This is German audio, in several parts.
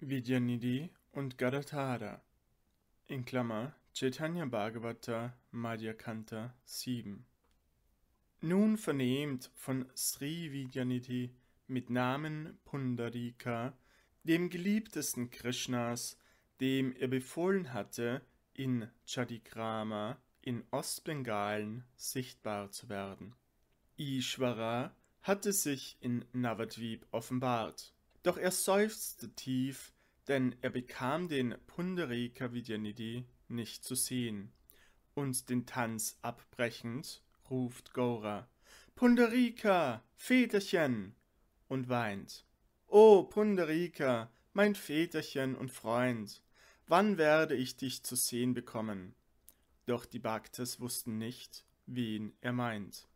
Vidyanidhi und Gadadhara in Klammer Chaitanya Bhagavata Madhya 7 Nun vernehmt von Sri Vidyanidhi mit Namen Pundarika, dem Geliebtesten Krishnas, dem er befohlen hatte, in Chadikrama in Ostbengalen sichtbar zu werden. Ishvara hatte sich in Navadvip offenbart doch er seufzte tief, denn er bekam den Pundari Kavidyanidhi nicht zu sehen. Und den Tanz abbrechend ruft Gora Pundarika, Väterchen und weint. O Pundarika, mein Väterchen und Freund, wann werde ich dich zu sehen bekommen? Doch die Bhaktas wussten nicht, wen er meint.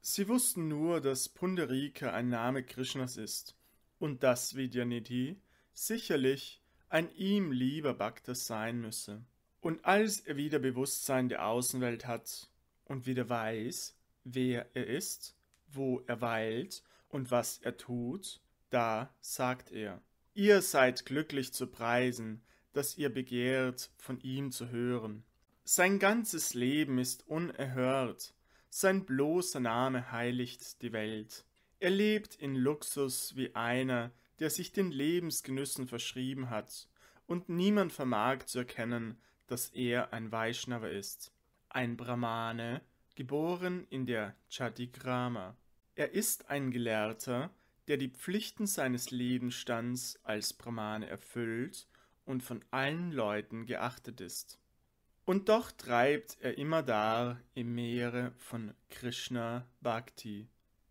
Sie wussten nur, dass Pundarika ein Name Krishnas ist und dass Vidyanidhi sicherlich ein ihm lieber Bhaktas sein müsse. Und als er wieder Bewusstsein der Außenwelt hat und wieder weiß, wer er ist, wo er weilt und was er tut, da sagt er, ihr seid glücklich zu preisen, dass ihr begehrt, von ihm zu hören. Sein ganzes Leben ist unerhört, sein bloßer Name heiligt die Welt. Er lebt in Luxus wie einer, der sich den Lebensgenüssen verschrieben hat, und niemand vermag zu erkennen, dass er ein Vaishnava ist, ein Brahmane, geboren in der Chatigrama. Er ist ein Gelehrter, der die Pflichten seines Lebensstands als Brahmane erfüllt und von allen Leuten geachtet ist. Und doch treibt er immer dar im Meere von Krishna Bhakti.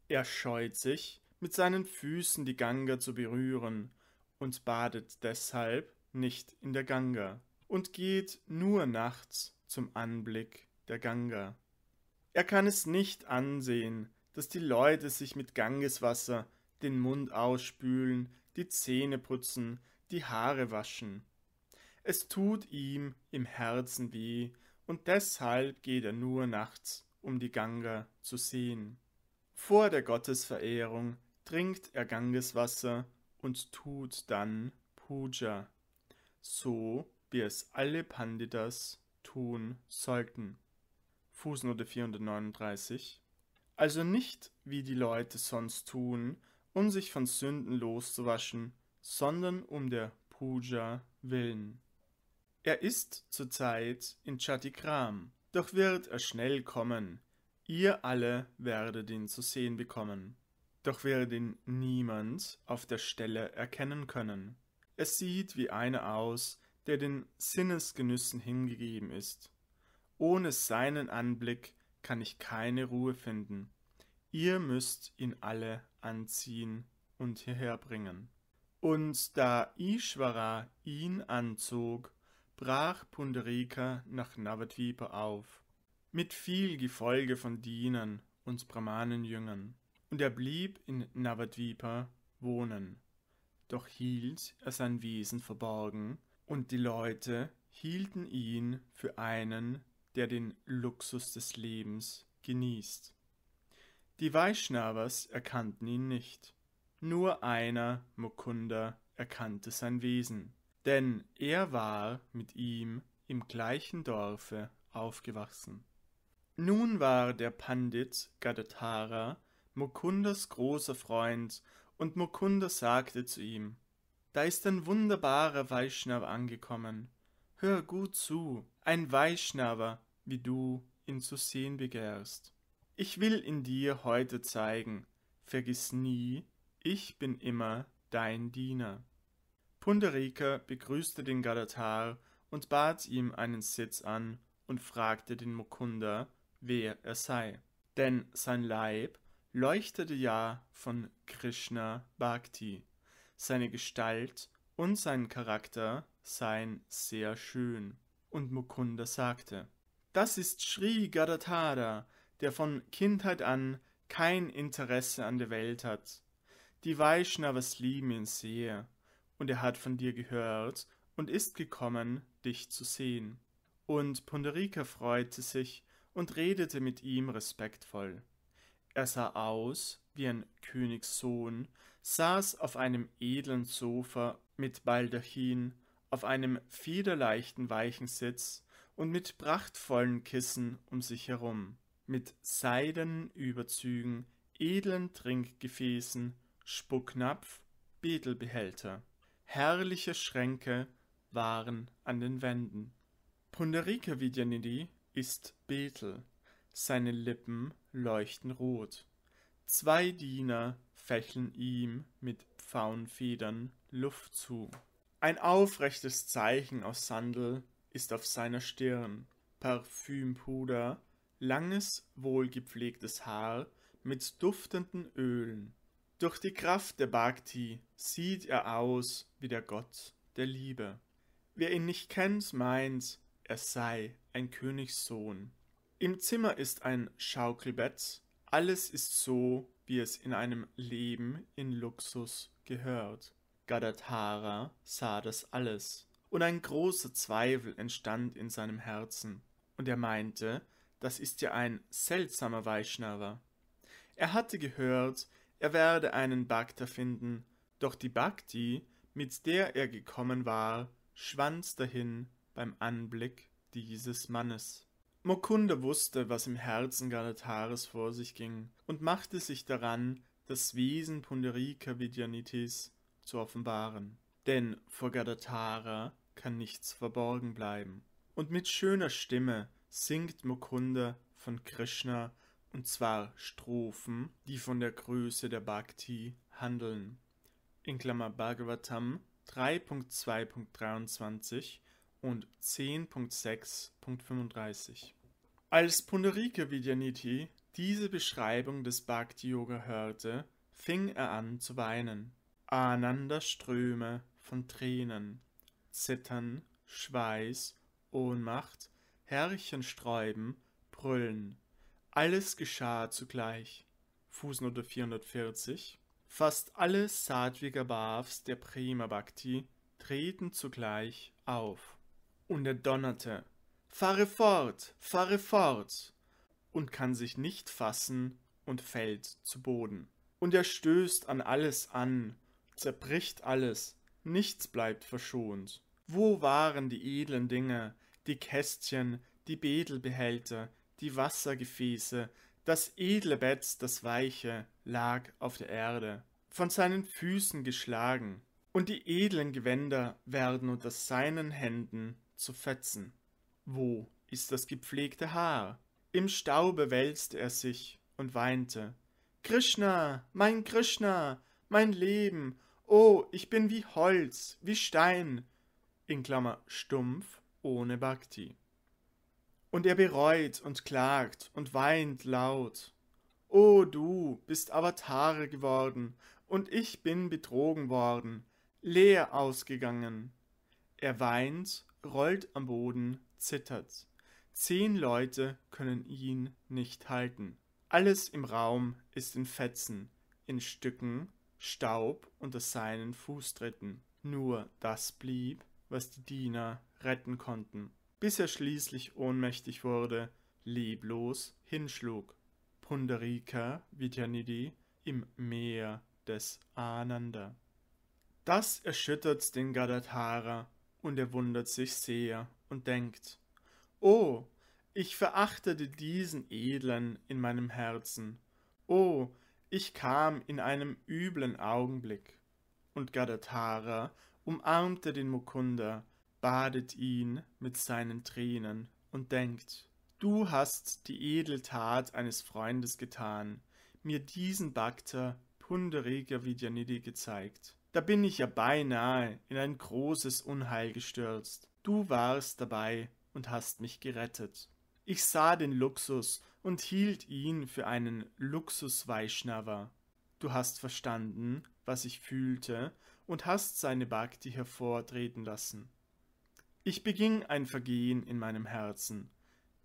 Er scheut sich, mit seinen Füßen die Ganga zu berühren und badet deshalb nicht in der Ganga und geht nur nachts zum Anblick der Ganga. Er kann es nicht ansehen, dass die Leute sich mit Gangeswasser den Mund ausspülen, die Zähne putzen, die Haare waschen. Es tut ihm im Herzen weh, und deshalb geht er nur nachts, um die Ganga zu sehen. Vor der Gottesverehrung trinkt er Gangeswasser und tut dann Puja, so wie es alle Pandidas tun sollten. Fußnote 439. Also nicht wie die Leute sonst tun, um sich von Sünden loszuwaschen, sondern um der Puja willen. Er ist zurzeit in Chattikram, doch wird er schnell kommen, Ihr alle werdet ihn zu sehen bekommen, doch werdet ihn niemand auf der Stelle erkennen können. Es sieht wie einer aus, der den Sinnesgenüssen hingegeben ist. Ohne seinen Anblick kann ich keine Ruhe finden. Ihr müsst ihn alle anziehen und hierher bringen. Und da Ishvara ihn anzog, brach Pundarika nach Navadvipa auf mit viel Gefolge von Dienern und Brahmanenjüngern. Und er blieb in Navadvipa wohnen. Doch hielt er sein Wesen verborgen, und die Leute hielten ihn für einen, der den Luxus des Lebens genießt. Die Vaishnavas erkannten ihn nicht. Nur einer, Mukunda, erkannte sein Wesen, denn er war mit ihm im gleichen Dorfe aufgewachsen. Nun war der Pandit Gadatara Mukundas großer Freund, und Mukunda sagte zu ihm, da ist ein wunderbarer Vaishnava angekommen. Hör gut zu, ein Vaishnava, wie du ihn zu sehen begehrst. Ich will ihn dir heute zeigen. Vergiss nie, ich bin immer dein Diener. Pundarika begrüßte den Gadatar und bat ihm einen Sitz an und fragte den Mukunda, wer er sei. Denn sein Leib leuchtete ja von Krishna Bhakti. Seine Gestalt und sein Charakter seien sehr schön. Und Mukunda sagte, das ist Sri Gadadhara, der von Kindheit an kein Interesse an der Welt hat. Die Vaishnavas lieben ihn sehr, und er hat von dir gehört und ist gekommen, dich zu sehen. Und Pundarika freute sich und redete mit ihm respektvoll. Er sah aus wie ein Königssohn, saß auf einem edlen Sofa mit Baldachin, auf einem federleichten weichen Sitz und mit prachtvollen Kissen um sich herum, mit seidenen Überzügen, edlen Trinkgefäßen, Spucknapf, Betelbehälter. Herrliche Schränke waren an den Wänden. Pundarika Vidyanidhi ist Bethel, seine Lippen leuchten rot. Zwei Diener fächeln ihm mit Pfauenfedern Luft zu. Ein aufrechtes Zeichen aus Sandel ist auf seiner Stirn, Parfümpuder, langes, wohlgepflegtes Haar mit duftenden Ölen. Durch die Kraft der Bhakti sieht er aus wie der Gott der Liebe. Wer ihn nicht kennt, meint, er sei ein Königssohn. Im Zimmer ist ein Schaukelbett, alles ist so, wie es in einem Leben in Luxus gehört. Gadatara sah das alles, und ein großer Zweifel entstand in seinem Herzen, und er meinte, das ist ja ein seltsamer Vaishnava. Er hatte gehört, er werde einen Bhakta finden, doch die Bhakti, mit der er gekommen war, schwand dahin beim Anblick dieses Mannes. Mokunde wusste, was im Herzen Galatares vor sich ging und machte sich daran, das Wesen Punderika Vidyanitis zu offenbaren. Denn vor Gadatara kann nichts verborgen bleiben. Und mit schöner Stimme singt Mukunda von Krishna und zwar Strophen, die von der Größe der Bhakti handeln. In Klammer Bhagavatam 3.2.23 und 10.6.35. Als Pundarika Vidyaniti diese Beschreibung des Bhakti Yoga hörte, fing er an zu weinen. Ananda Ströme von Tränen, Zittern, Schweiß, Ohnmacht, Härchensträuben, Brüllen. Alles geschah zugleich. Fußnote 440. Fast alle Sattviga Bhavs der Prima Bhakti treten zugleich auf. Und er donnerte Fahre fort, fahre fort, und kann sich nicht fassen und fällt zu Boden. Und er stößt an alles an, zerbricht alles, nichts bleibt verschont. Wo waren die edlen Dinge, die Kästchen, die Bedelbehälter, die Wassergefäße, das edle Bett, das weiche, lag auf der Erde, von seinen Füßen geschlagen, und die edlen Gewänder werden unter seinen Händen zu fetzen. Wo ist das gepflegte Haar? Im Staube wälzte er sich und weinte. Krishna, mein Krishna, mein Leben, oh, ich bin wie Holz, wie Stein, in Klammer stumpf, ohne Bhakti. Und er bereut und klagt und weint laut. O oh, du bist Avatare geworden, und ich bin betrogen worden, leer ausgegangen. Er weint rollt am Boden, zittert. Zehn Leute können ihn nicht halten. Alles im Raum ist in Fetzen, in Stücken, Staub unter seinen Fußtritten. Nur das blieb, was die Diener retten konnten, bis er schließlich ohnmächtig wurde, leblos hinschlug. Pundarika Vidyanidhi im Meer des Ananda. Das erschüttert den Gadadhara und er wundert sich sehr und denkt, Oh, ich verachtete diesen Edlen in meinem Herzen, oh, ich kam in einem üblen Augenblick. Und Gadatara umarmte den Mukunda, badet ihn mit seinen Tränen und denkt, Du hast die Edeltat eines Freundes getan, mir diesen Bhakta Pundarika Vidyanidhi gezeigt. Da bin ich ja beinahe in ein großes Unheil gestürzt. Du warst dabei und hast mich gerettet. Ich sah den Luxus und hielt ihn für einen Luxusweischnaver. Du hast verstanden, was ich fühlte und hast seine Bhakti hervortreten lassen. Ich beging ein Vergehen in meinem Herzen.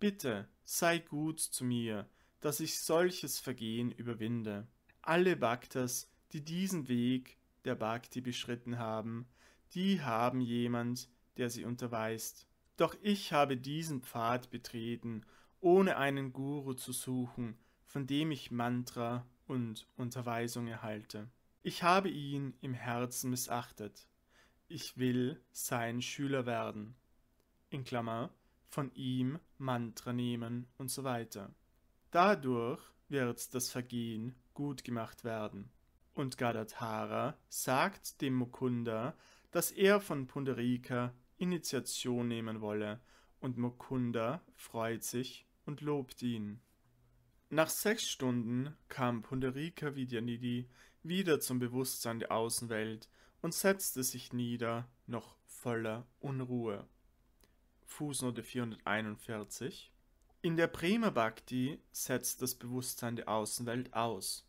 Bitte sei gut zu mir, dass ich solches Vergehen überwinde. Alle Bhaktas, die diesen Weg der Bhakti beschritten haben, die haben jemand, der sie unterweist. Doch ich habe diesen Pfad betreten, ohne einen Guru zu suchen, von dem ich Mantra und Unterweisung erhalte. Ich habe ihn im Herzen missachtet. Ich will sein Schüler werden. In Klammer, von ihm Mantra nehmen und so weiter. Dadurch wird das Vergehen gut gemacht werden und Gadatara sagt dem Mukunda, dass er von Pundarika Initiation nehmen wolle, und Mukunda freut sich und lobt ihn. Nach sechs Stunden kam Pundarika Vidyanidhi wieder zum Bewusstsein der Außenwelt und setzte sich nieder, noch voller Unruhe. Fußnote 441 In der Prema Bhakti setzt das Bewusstsein der Außenwelt aus.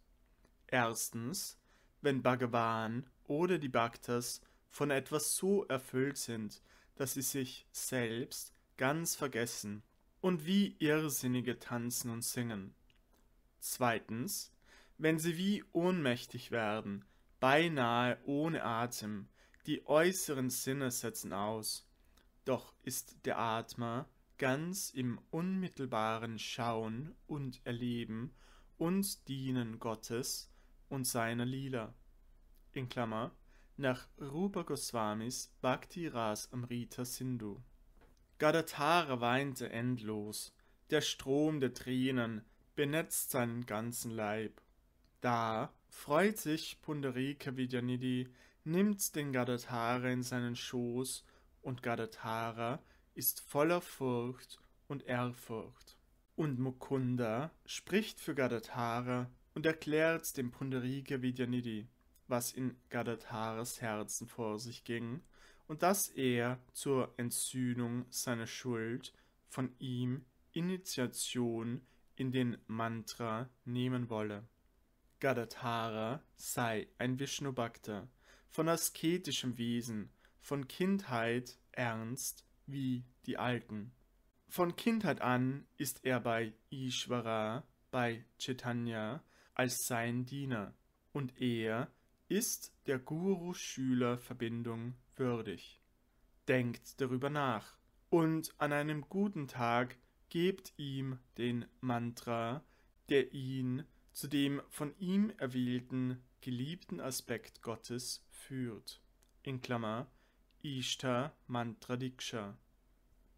Erstens, wenn Bhagavan oder die Bhaktas von etwas so erfüllt sind, dass sie sich selbst ganz vergessen und wie Irrsinnige tanzen und singen. Zweitens, wenn sie wie ohnmächtig werden, beinahe ohne Atem, die äußeren Sinne setzen aus. Doch ist der Atmer ganz im unmittelbaren Schauen und Erleben und Dienen Gottes und seiner Lila. In Klammer, nach Rupa Goswamis Bhakti Ras Amrita Sindhu. Gadatara weinte endlos, der Strom der Tränen benetzt seinen ganzen Leib. Da freut sich Pundarika Vidyanidhi, nimmt den Gadatara in seinen Schoß und Gadatara ist voller Furcht und Ehrfurcht. Und Mukunda spricht für Gadatara und erklärt dem Punderike Vidyanidhi, was in Gadadharas Herzen vor sich ging und dass er zur Entsühnung seiner Schuld von ihm Initiation in den Mantra nehmen wolle. Gadadhara sei ein Vishnu Bhakta, von asketischem Wesen, von Kindheit ernst wie die Alten. Von Kindheit an ist er bei Ishvara, bei Chaitanya als sein Diener, und er ist der Guru-Schüler-Verbindung würdig. Denkt darüber nach und an einem guten Tag gebt ihm den Mantra, der ihn zu dem von ihm erwählten geliebten Aspekt Gottes führt. In Klammer Ishta Mantra Diksha.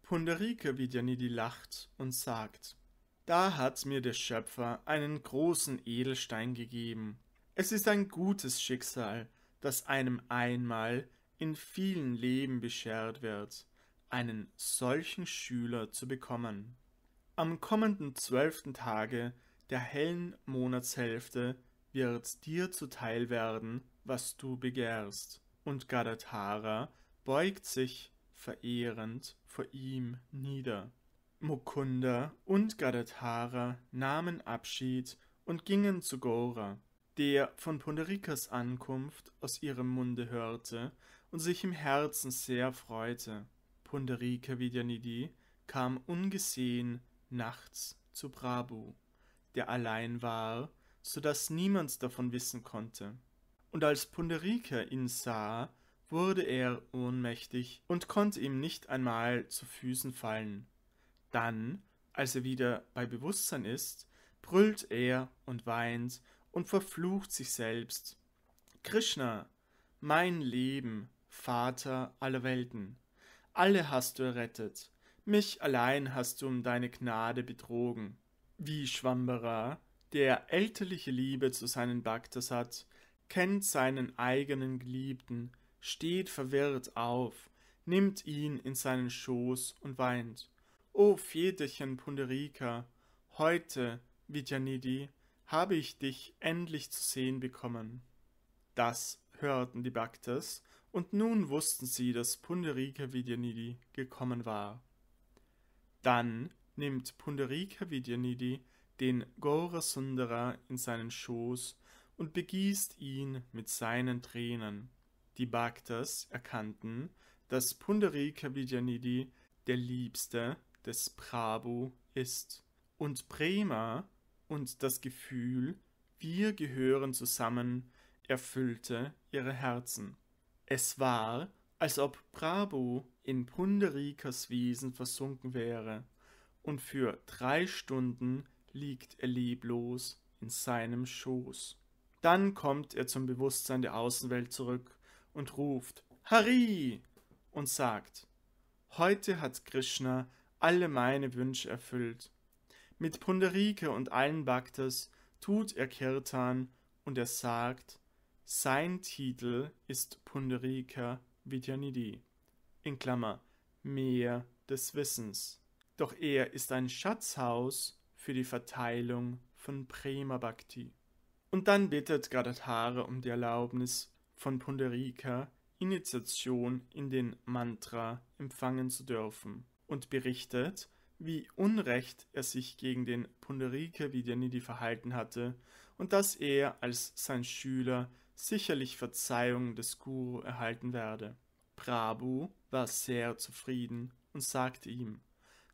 Pundarika Vidyanidhi lacht und sagt, da hat mir der Schöpfer einen großen Edelstein gegeben. Es ist ein gutes Schicksal, das einem einmal in vielen Leben beschert wird, einen solchen Schüler zu bekommen. Am kommenden zwölften Tage der hellen Monatshälfte wird dir zuteil werden, was du begehrst. Und Gadatara beugt sich verehrend vor ihm nieder. Mukunda und Gadatara nahmen Abschied und gingen zu Gora, der von Pundarikas Ankunft aus ihrem Munde hörte und sich im Herzen sehr freute. Pundarika Vidyanidhi kam ungesehen nachts zu Prabhu, der allein war, so daß niemand davon wissen konnte. Und als Pundarika ihn sah, wurde er ohnmächtig und konnte ihm nicht einmal zu Füßen fallen. Dann, als er wieder bei Bewusstsein ist, brüllt er und weint und verflucht sich selbst. Krishna, mein Leben, Vater aller Welten, alle hast du errettet, mich allein hast du um deine Gnade betrogen. Wie Schwamberer, der elterliche Liebe zu seinen Bhaktas hat, kennt seinen eigenen Geliebten, steht verwirrt auf, nimmt ihn in seinen Schoß und weint. O Väterchen Punderika, heute, Vidyanidhi, habe ich dich endlich zu sehen bekommen. Das hörten die Bhaktas, und nun wussten sie, dass Punderika Vidyanidhi gekommen war. Dann nimmt Punderika Vidyanidhi den Gaurasundara in seinen Schoß und begießt ihn mit seinen Tränen. Die Bhaktas erkannten, dass Punderika Vidyanidhi der liebste des Prabhu ist. Und Prema und das Gefühl, wir gehören zusammen, erfüllte ihre Herzen. Es war, als ob Prabhu in Pundarikas Wesen versunken wäre, und für drei Stunden liegt er leblos in seinem Schoß. Dann kommt er zum Bewusstsein der Außenwelt zurück und ruft Hari und sagt, heute hat Krishna alle meine Wünsche erfüllt. Mit Punderike und allen Bhaktas tut er Kirtan und er sagt, sein Titel ist Pundarika Vidyanidhi, in Klammer, Meer des Wissens. Doch er ist ein Schatzhaus für die Verteilung von Prema Bhakti. Und dann bittet Gadadhara um die Erlaubnis von Pundarika, Initiation in den Mantra empfangen zu dürfen und berichtet, wie unrecht er sich gegen den Punderike Vidyanidhi verhalten hatte und dass er als sein Schüler sicherlich Verzeihung des Guru erhalten werde. Prabhu war sehr zufrieden und sagte ihm,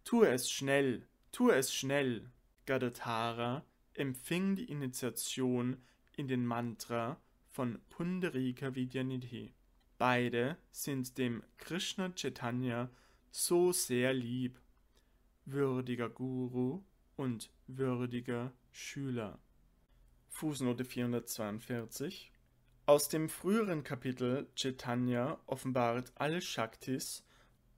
tue es schnell, tue es schnell. Gadatara empfing die Initiation in den Mantra von Pundarika Vidyanidhi. Beide sind dem Krishna Chaitanya so sehr lieb, würdiger Guru und würdiger Schüler. Fußnote 442 Aus dem früheren Kapitel Chaitanya offenbart alle Shaktis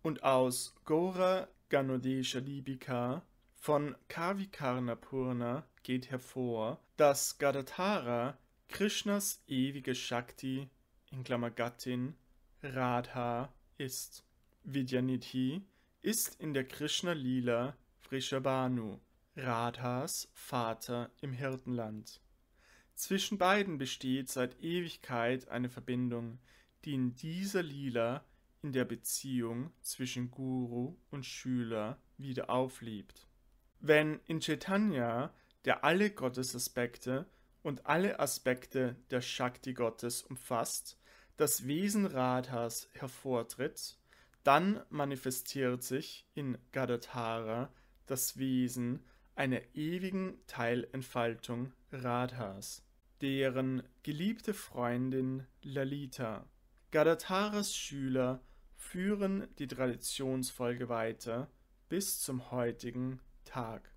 und aus Gora Ganodesha Libika von Kavikarnapurna geht hervor, dass Gadatara Krishnas ewige Shakti in Klammer Gattin Radha ist. Vidyanidhi ist in der Krishna-Lila Vrishabhanu, Radhas Vater im Hirtenland. Zwischen beiden besteht seit Ewigkeit eine Verbindung, die in dieser Lila in der Beziehung zwischen Guru und Schüler wieder auflebt. Wenn in Chaitanya, der alle Gottesaspekte und alle Aspekte der Shakti Gottes umfasst, das Wesen Radhas hervortritt, dann manifestiert sich in Gadatara das Wesen einer ewigen Teilentfaltung Radhas, deren geliebte Freundin Lalita. Gadataras Schüler führen die Traditionsfolge weiter bis zum heutigen Tag.